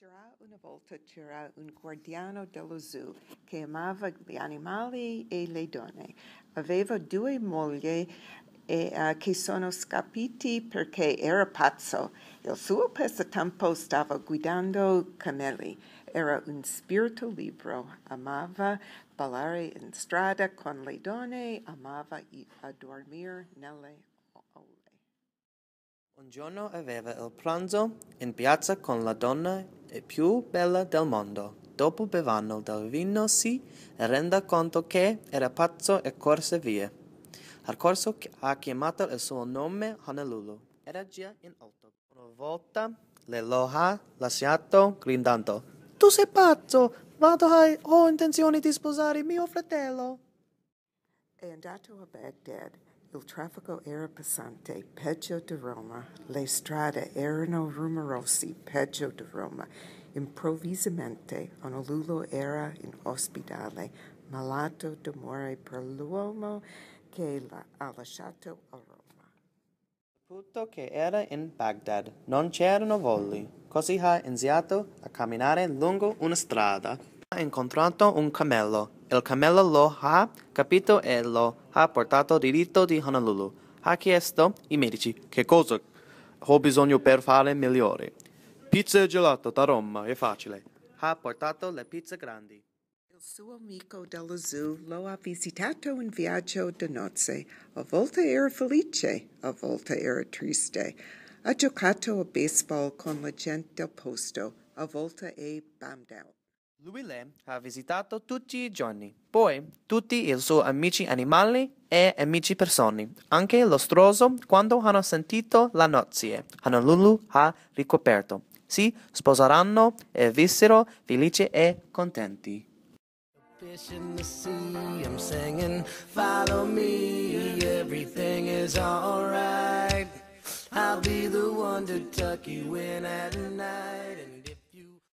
C'era una volta c'era un guardiano dello zoo che amava gli animali e le donne. Aveva due mogli e, uh, che sono scappiti perché era pazzo. Il suo passatempo stava guidando cammelli. Era un spirito libero, amava ballare in strada con le donne, amava dormire nelle aule. Un giorno aveva il pranzo in piazza con la donna e più bella del mondo. Dopo bevvano del vino si renda conto che era pazzo e corse via. Al corso ha chiamato il suo nome Honolulu. Era già in alto. Una volta le lo ha lasciato gridando. Tu sei pazzo! Vado hai, ho intenzione di sposare mio fratello. È andato a Baghdad il traffico era passante, peggio di Roma, le strade erano rumorose, peggio di Roma. Improvvisamente Honolulu era in ospedale, malato d'amore per l'uomo che la ha lasciato a Roma. Saputo che era in Baghdad, non c'erano voli, così ha iniziato a camminare lungo una strada incontrato un cammello. Il cammello lo ha capito e lo ha portato diritto di Honolulu. Ha chiesto ai medici che cosa ho bisogno per fare migliore. Pizza e gelato da Roma è facile. Ha portato le pizze grandi. Il suo amico dello zoo lo ha visitato in viaggio di nozze. A volte era felice, a volte era triste. Ha giocato a baseball con la gente del posto, a volte è bambow. Lui le ha visitato tutti i giorni, poi tutti i suoi amici animali e amici persone, anche lo stronzo quando hanno sentito la nozie. Honolulu ha ricoperto. Si sposeranno e vissero felici e contenti. Fish in the sea, I'm singing, follow me, everything is alright. I'll be the one to tuck you in at night.